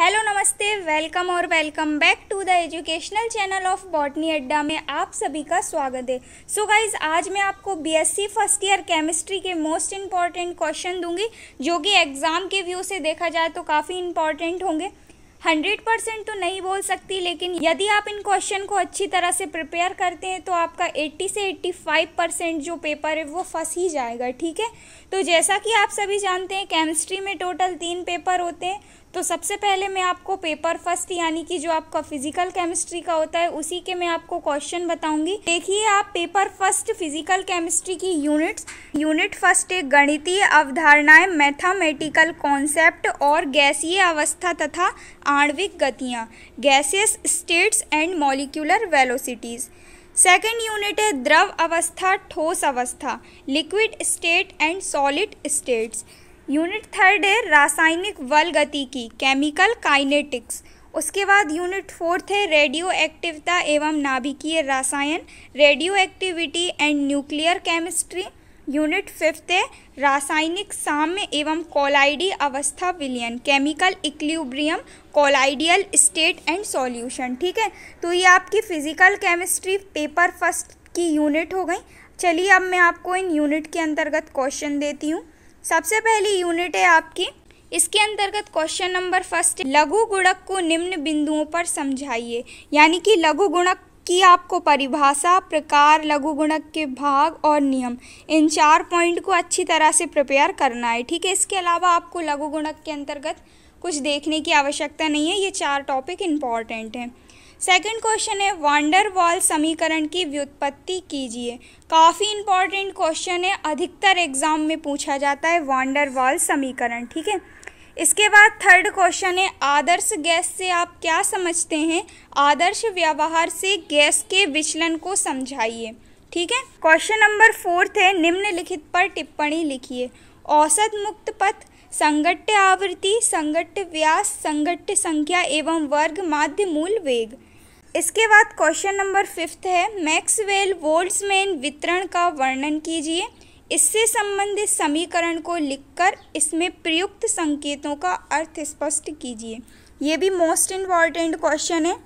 Hello नमस्ते welcome और welcome back to the educational channel of botany Adda में आप सभी का स्वागत है सो so गाइज आज मैं आपको बीएससी फर्स्ट ईयर केमिस्ट्री के मोस्ट इम्पॉर्टेंट क्वेश्चन दूंगी जो कि एग्ज़ाम के व्यू से देखा जाए तो काफ़ी इम्पॉर्टेंट होंगे हंड्रेड परसेंट तो नहीं बोल सकती लेकिन यदि आप इन क्वेश्चन को अच्छी तरह से प्रिपेयर करते हैं तो आपका एट्टी से एट्टी फाइव परसेंट जो पेपर है वो फंस ही जाएगा ठीक है तो जैसा कि आप सभी जानते हैं केमिस्ट्री में टोटल तीन पेपर होते हैं तो सबसे पहले मैं आपको पेपर फर्स्ट यानी कि जो आपका फिजिकल केमिस्ट्री का होता है उसी के मैं आपको क्वेश्चन बताऊंगी देखिए आप पेपर फर्स्ट फिजिकल केमिस्ट्री की यूनिट्स यूनिट फर्स्ट एक गणितीय अवधारणाएं मैथमेटिकल कॉन्सेप्ट और गैसीय अवस्था तथा आणविक गतियाँ gaseous states and molecular velocities second unit है द्रव अवस्था ठोस अवस्था liquid state and solid states unit third है रासायनिक वल गति की केमिकल काइनेटिक्स उसके बाद यूनिट फोर्थ है रेडियो एक्टिवता एवं नाभिकीय रसायन radio activity and nuclear chemistry unit fifth है रासायनिक साम्य एवं कोलाइडी अवस्था विलयन chemical equilibrium colloidal state and solution ठीक है तो ये आपकी फिजिकल केमिस्ट्री पेपर फर्स्ट की यूनिट हो गई चलिए अब मैं आपको इन यूनिट के अंतर्गत क्वेश्चन देती हूँ सबसे पहली यूनिट है आपकी इसके अंतर्गत क्वेश्चन नंबर फर्स्ट लघु गुणक को निम्न बिंदुओं पर समझाइए यानी कि लघु गुणक की आपको परिभाषा प्रकार लघु गुणक के भाग और नियम इन चार पॉइंट को अच्छी तरह से प्रिपेयर करना है ठीक है इसके अलावा आपको लघु गुणक के अंतर्गत कुछ देखने की आवश्यकता नहीं है ये चार टॉपिक इम्पॉर्टेंट हैं सेकंड क्वेश्चन है वांडर वॉल समीकरण की व्युत्पत्ति कीजिए काफ़ी इंपॉर्टेंट क्वेश्चन है अधिकतर एग्जाम में पूछा जाता है वांडर वॉल समीकरण ठीक है इसके बाद थर्ड क्वेश्चन है आदर्श गैस से आप क्या समझते हैं आदर्श व्यवहार से गैस के विचलन को समझाइए ठीक है क्वेश्चन नंबर फोर्थ है निम्नलिखित पर टिप्पणी लिखिए औसत मुक्त पथ संगट्य आवृत्ति संगठ व्यास संगठ्य संख्या एवं वर्ग माध्य मूल वेग इसके बाद क्वेश्चन नंबर फिफ्थ है मैक्सवेल वोल्ट्समैन वितरण का वर्णन कीजिए इससे संबंधित समीकरण को लिखकर इसमें प्रयुक्त संकेतों का अर्थ स्पष्ट कीजिए ये भी मोस्ट इम्पॉर्टेंट क्वेश्चन है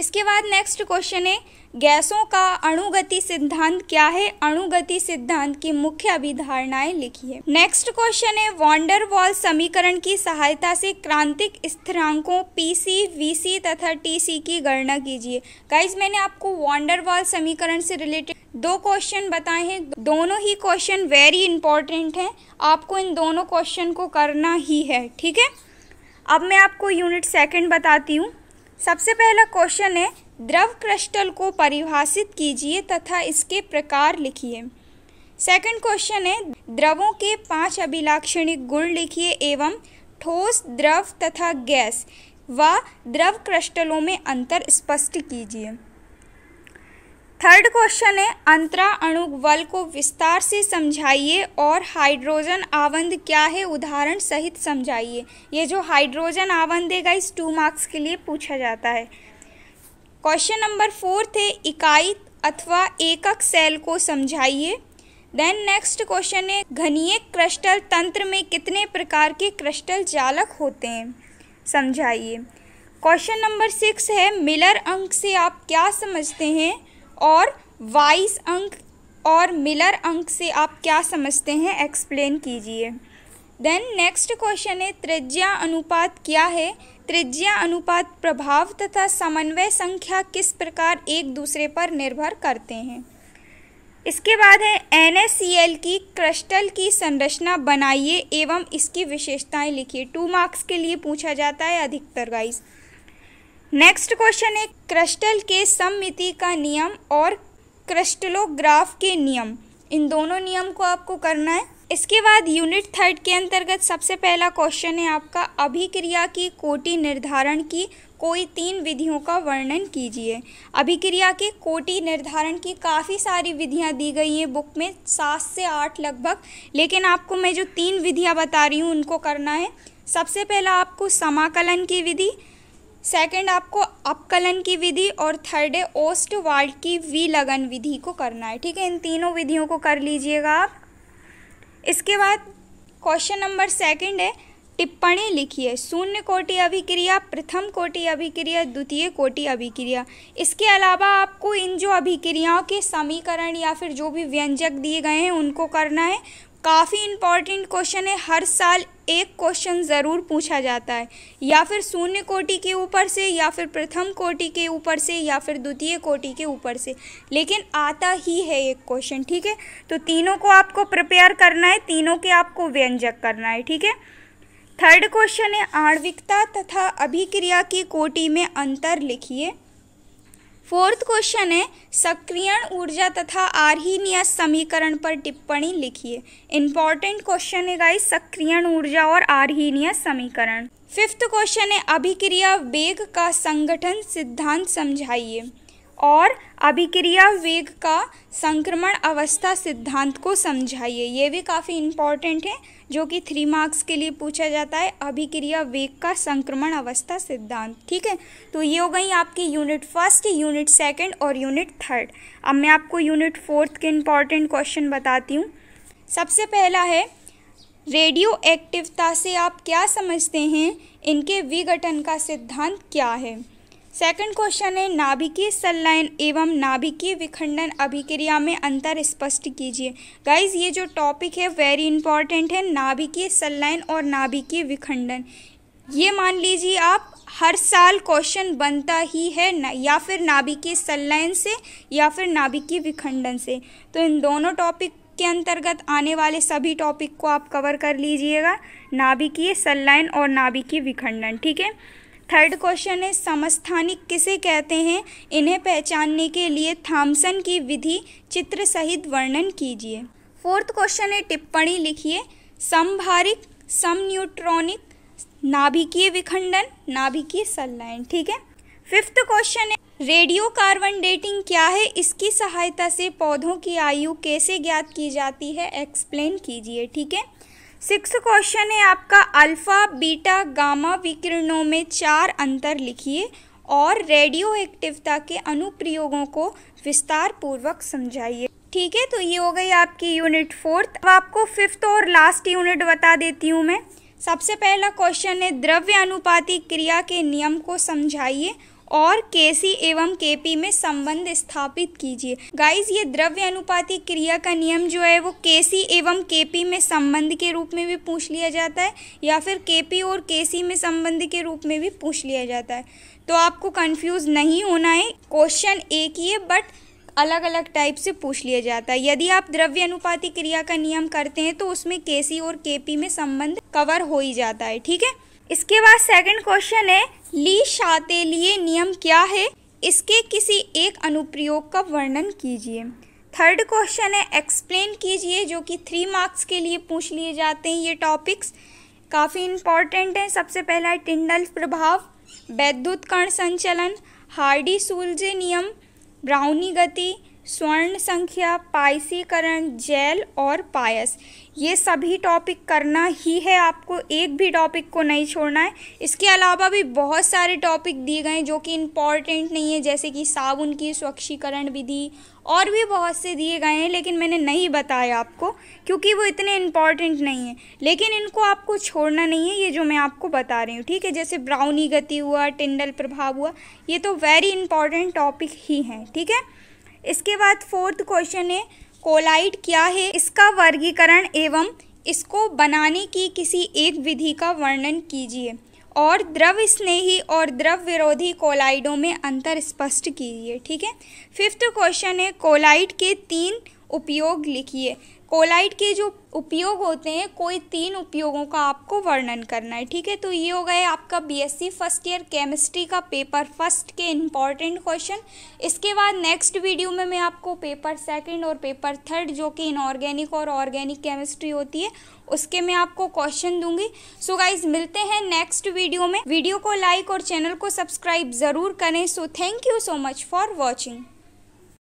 इसके बाद नेक्स्ट क्वेश्चन है गैसों का अणुगति सिद्धांत क्या है अणुगति सिद्धांत की मुख्य अभिधारणाएं लिखिए नेक्स्ट क्वेश्चन है वॉन्डर वॉल समीकरण की सहायता से क्रांतिक स्थिरांकों पीसी वीसी तथा टीसी की गणना कीजिए गाइज मैंने आपको वॉन्डर वॉल समीकरण से रिलेटेड दो क्वेश्चन बताए हैं दोनों ही क्वेश्चन वेरी इंपॉर्टेंट हैं आपको इन दोनों क्वेश्चन को करना ही है ठीक है अब मैं आपको यूनिट सेकेंड बताती हूँ सबसे पहला क्वेश्चन है द्रव क्रिस्टल को परिभाषित कीजिए तथा इसके प्रकार लिखिए सेकंड क्वेश्चन है द्रवों के पांच अभिलाक्षणिक गुण लिखिए एवं ठोस द्रव तथा गैस व द्रव क्रिस्टलों में अंतर स्पष्ट कीजिए थर्ड क्वेश्चन है अंतरा अणु बल को विस्तार से समझाइए और हाइड्रोजन आवंद क्या है उदाहरण सहित समझाइए ये जो हाइड्रोजन आवंद है गाइस टू मार्क्स के लिए पूछा जाता है क्वेश्चन नंबर फोर्थ है इकाई अथवा एकक सेल को समझाइए देन नेक्स्ट क्वेश्चन है घनीय क्रिस्टल तंत्र में कितने प्रकार के क्रिस्टल जालक होते हैं समझाइए क्वेश्चन नंबर सिक्स है मिलर अंक से आप क्या समझते हैं और वाइस अंक और मिलर अंक से आप क्या समझते हैं एक्सप्लेन कीजिए देन नेक्स्ट क्वेश्चन है त्रिज्या अनुपात क्या है त्रिज्या अनुपात प्रभाव तथा समन्वय संख्या किस प्रकार एक दूसरे पर निर्भर करते हैं इसके बाद है एन की क्रिस्टल की संरचना बनाइए एवं इसकी विशेषताएं लिखिए टू मार्क्स के लिए पूछा जाता है अधिकतर गाइस नेक्स्ट क्वेश्चन है क्रिस्टल के सममिति का नियम और क्रिस्टलोग्राफ के नियम इन दोनों नियम को आपको करना है इसके बाद यूनिट थर्ड के अंतर्गत सबसे पहला क्वेश्चन है आपका अभिक्रिया की कोटि निर्धारण की कोई तीन विधियों का वर्णन कीजिए अभिक्रिया के कोटि निर्धारण की काफ़ी सारी विधियां दी गई हैं बुक में सात से आठ लगभग लेकिन आपको मैं जो तीन विधियां बता रही हूँ उनको करना है सबसे पहला आपको समाकलन की विधि सेकंड आपको अपकलन की विधि और थर्ड है ओस्ट वाल्ट की वी लगन विधि को करना है ठीक है इन तीनों विधियों को कर लीजिएगा आप इसके बाद क्वेश्चन नंबर सेकंड है टिप्पणी लिखिए शून्य कोटि अभिक्रिया प्रथम कोटि अभिक्रिया द्वितीय कोटि अभिक्रिया इसके अलावा आपको इन जो अभिक्रियाओं के समीकरण या फिर जो भी व्यंजक दिए गए हैं उनको करना है काफ़ी इंपॉर्टेंट क्वेश्चन है हर साल एक क्वेश्चन ज़रूर पूछा जाता है या फिर शून्य कोटि के ऊपर से या फिर प्रथम कोटि के ऊपर से या फिर द्वितीय कोटि के ऊपर से लेकिन आता ही है एक क्वेश्चन ठीक है तो तीनों को आपको प्रिपेयर करना है तीनों के आपको व्यंजक करना है ठीक है थर्ड क्वेश्चन है आणविकता तथा अभिक्रिया की कोटि में अंतर लिखिए फोर्थ क्वेश्चन है सक्रियण ऊर्जा तथा आरहीनीय समीकरण पर टिप्पणी लिखिए इंपॉर्टेंट क्वेश्चन है गाइस सक्रियण ऊर्जा और आरहीनीय समीकरण फिफ्थ क्वेश्चन है अभिक्रिया वेग का संगठन सिद्धांत समझाइए और अभिक्रिया वेग का संक्रमण अवस्था सिद्धांत को समझाइए ये भी काफ़ी इंपॉर्टेंट है जो कि थ्री मार्क्स के लिए पूछा जाता है अभिक्रिया वेग का संक्रमण अवस्था सिद्धांत ठीक है तो ये हो गई आपकी यूनिट फर्स्ट यूनिट सेकंड और यूनिट थर्ड अब मैं आपको यूनिट फोर्थ के इम्पॉर्टेंट क्वेश्चन बताती हूँ सबसे पहला है रेडियो एक्टिवता से आप क्या समझते हैं इनके विघटन का सिद्धांत क्या है सेकंड क्वेश्चन है नाभिकीय संलयन एवं नाभिकीय विखंडन अभिक्रिया में अंतर स्पष्ट कीजिए गाइज ये जो टॉपिक है वेरी इंपॉर्टेंट है नाभिकीय संलयन और नाभिकीय विखंडन ये मान लीजिए आप हर साल क्वेश्चन बनता ही है न, या फिर नाभिकीय संलयन से या फिर नाभिकीय विखंडन से तो इन दोनों टॉपिक के अंतर्गत आने वाले सभी टॉपिक को आप कवर कर लीजिएगा नाभिकीय संलयन और नाभिकीय विखंडन ठीक है थर्ड क्वेश्चन है समस्थानिक किसे कहते हैं इन्हें पहचानने के लिए थॉम्सन की विधि चित्र सहित वर्णन कीजिए फोर्थ क्वेश्चन है टिप्पणी लिखिए समभारिक समन्यूट्रॉनिक नाभिकीय विखंडन नाभिकीय सल्लाइन ठीक है फिफ्थ क्वेश्चन है रेडियो कार्बन डेटिंग क्या है इसकी सहायता से पौधों की आयु कैसे ज्ञात की जाती है एक्सप्लेन कीजिए ठीक है सिक्स क्वेश्चन है आपका अल्फा बीटा गामा विकिरणों में चार अंतर लिखिए और रेडियो एक्टिवता के अनुप्रयोगों को विस्तार पूर्वक समझाइए ठीक है तो ये हो गई आपकी यूनिट फोर्थ अब आपको फिफ्थ और लास्ट यूनिट बता देती हूँ मैं सबसे पहला क्वेश्चन है द्रव्य अनुपाती क्रिया के नियम को समझाइए और केसी एवं केपी में संबंध स्थापित कीजिए गाइस ये द्रव्य अनुपाती क्रिया का नियम जो है वो केसी एवं केपी में संबंध के रूप में भी पूछ लिया जाता है या फिर केपी और केसी में संबंध के रूप में भी पूछ लिया जाता है तो आपको कंफ्यूज नहीं होना है क्वेश्चन एक ही है बट अलग अलग टाइप से पूछ लिया जाता है यदि आप द्रव्य अनुपातिक क्रिया का नियम करते हैं तो उसमें केसी और केपी में संबंध कवर हो ही जाता है ठीक है इसके बाद सेकंड क्वेश्चन है ली लिए नियम क्या है इसके किसी एक अनुप्रयोग का वर्णन कीजिए थर्ड क्वेश्चन है एक्सप्लेन कीजिए जो कि थ्री मार्क्स के लिए पूछ लिए जाते हैं ये टॉपिक्स काफ़ी इम्पॉर्टेंट हैं सबसे पहला है टिंडल प्रभाव वैद्युत कर्ण संचलन हार्डी सूलजे नियम ब्राउनी गति स्वर्ण संख्या पाइसीकरण जैल और पायस ये सभी टॉपिक करना ही है आपको एक भी टॉपिक को नहीं छोड़ना है इसके अलावा भी बहुत सारे टॉपिक दिए गए हैं जो कि इम्पॉर्टेंट नहीं है जैसे कि साबुन की स्वच्छीकरण विधि और भी बहुत से दिए गए हैं लेकिन मैंने नहीं बताया आपको क्योंकि वो इतने इम्पॉर्टेंट नहीं है लेकिन इनको आपको छोड़ना नहीं है ये जो मैं आपको बता रही हूँ ठीक है जैसे ब्राउनी गति हुआ टिंडल प्रभाव हुआ ये तो वेरी इंपॉर्टेंट टॉपिक ही हैं ठीक है थीके? इसके बाद फोर्थ क्वेश्चन है कोलाइट क्या है इसका वर्गीकरण एवं इसको बनाने की किसी एक विधि का वर्णन कीजिए और द्रव स्नेही और द्रव विरोधी कोलाइडों में अंतर स्पष्ट कीजिए ठीक है फिफ्थ क्वेश्चन है कोलाइट के तीन उपयोग लिखिए कोलाइट के जो उपयोग होते हैं कोई तीन उपयोगों का आपको वर्णन करना है ठीक है तो ये हो गए आपका बीएससी फर्स्ट ईयर केमिस्ट्री का पेपर फर्स्ट के इम्पॉर्टेंट क्वेश्चन इसके बाद नेक्स्ट वीडियो में मैं आपको पेपर सेकंड और पेपर थर्ड जो कि इनऑर्गेनिक और ऑर्गेनिक केमिस्ट्री होती है उसके मैं आपको क्वेश्चन दूंगी सो so गाइज मिलते हैं नेक्स्ट वीडियो में वीडियो को लाइक और चैनल को सब्सक्राइब ज़रूर करें so thank you so much for watching